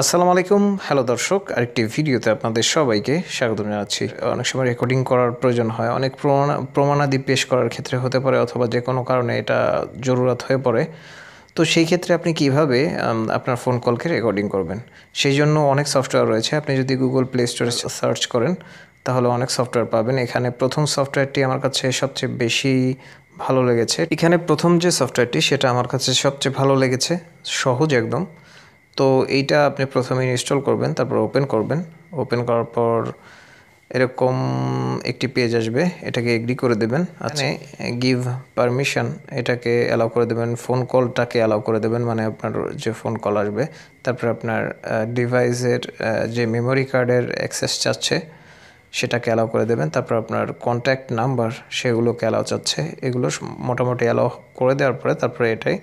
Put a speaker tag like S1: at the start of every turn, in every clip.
S1: আসসালামু আলাইকুম হ্যালো দর্শক আরেকটি ভিডিওতে আপনাদের সবাইকে স্বাগত জানাচ্ছি অনেক সময় রেকর্ডিং করার প্রয়োজন হয় অনেক প্রমাণাদি পেশ করার ক্ষেত্রে হতে পারে অথবা যে কোনো কারণে এটা জরুরাত হয়ে পড়ে তো সেই ক্ষেত্রে আপনি কিভাবে আপনার ফোন কলকে রেকর্ডিং করবেন সেই জন্য অনেক সফটওয়্যার রয়েছে আপনি যদি গুগল প্লে স্টোরে সার্চ করেন তাহলে অনেক সফটওয়্যার পাবেন এখানে প্রথম সফটওয়্যারটি আমার কাছে সবচেয়ে বেশি ভালো লেগেছে এখানে প্রথম যে সফটওয়্যারটি সেটা আমার কাছে সবচেয়ে ভালো লেগেছে সহজ একদম তো এইটা আপনি প্রথমে ইনস্টল করবেন তারপর ওপেন করবেন ওপেন করার পর এরকম একটি পেজ আসবে এটাকে এগ্রি করে দেবেন আছে গিভ পারমিশন এটাকে অ্যালাউ করে দেবেন ফোন কলটাকে অ্যালাউ করে দেবেন মানে আপনার যে ফোন কল আসবে তারপরে আপনার ডিভাইসের যে মেমোরি কার্ডের অ্যাক্সেস চাচ্ছে সেটাকে অ্যালাউ করে দেবেন তারপর আপনার কন্ট্যাক্ট নাম্বার সেগুলোকে অ্যালাউ চাচ্ছে এগুলো মোটামুটি অ্যালাউ করে দেওয়ার পরে তারপরে এটাই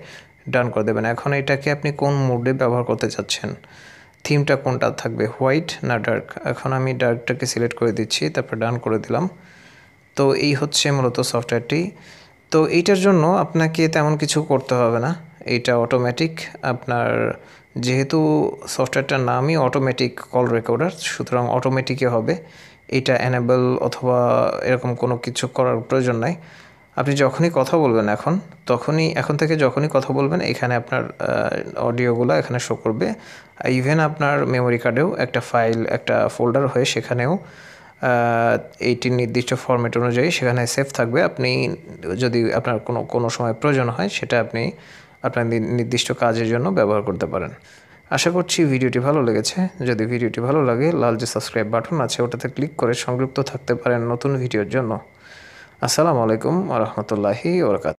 S1: ডান করে দেবেন এখন এটাকে আপনি কোন মুডে ব্যবহার করতে চাচ্ছেন থিমটা কোনটা থাকবে হোয়াইট না ডার্ক এখন আমি ডার্কটাকে সিলেক্ট করে দিচ্ছি তারপর ডান করে দিলাম তো এই হচ্ছে মূলত সফটওয়্যারটি তো এইটার জন্য আপনাকে তেমন কিছু করতে হবে না এটা অটোমেটিক আপনার যেহেতু সফটওয়্যারটার নামই অটোমেটিক কল রেকর্ডার সুতরাং অটোমেটিকই হবে এটা অ্যানেবল অথবা এরকম কোনো কিছু করার প্রয়োজন নাই আপনি যখনই কথা বলবেন এখন তখনই এখন থেকে যখনই কথা বলবেন এখানে আপনার অডিওগুলো এখানে শো করবে ইভেন আপনার মেমোরি কার্ডেও একটা ফাইল একটা ফোল্ডার হয়ে সেখানেও এইটির নির্দিষ্ট ফরম্যাট অনুযায়ী সেখানে সেফ থাকবে আপনি যদি আপনার কোনো কোনো সময় প্রয়োজন হয় সেটা আপনি আপনার নির্দিষ্ট কাজের জন্য ব্যবহার করতে পারেন আশা করছি ভিডিওটি ভালো লেগেছে যদি ভিডিওটি ভালো লাগে লাল যে সাবস্ক্রাইব বাটন আছে ওটাতে ক্লিক করে সংযুক্ত থাকতে পারেন নতুন ভিডিওর জন্য আসসালামু আলাইকুম আ রহমতুল্লাহি ওরকাত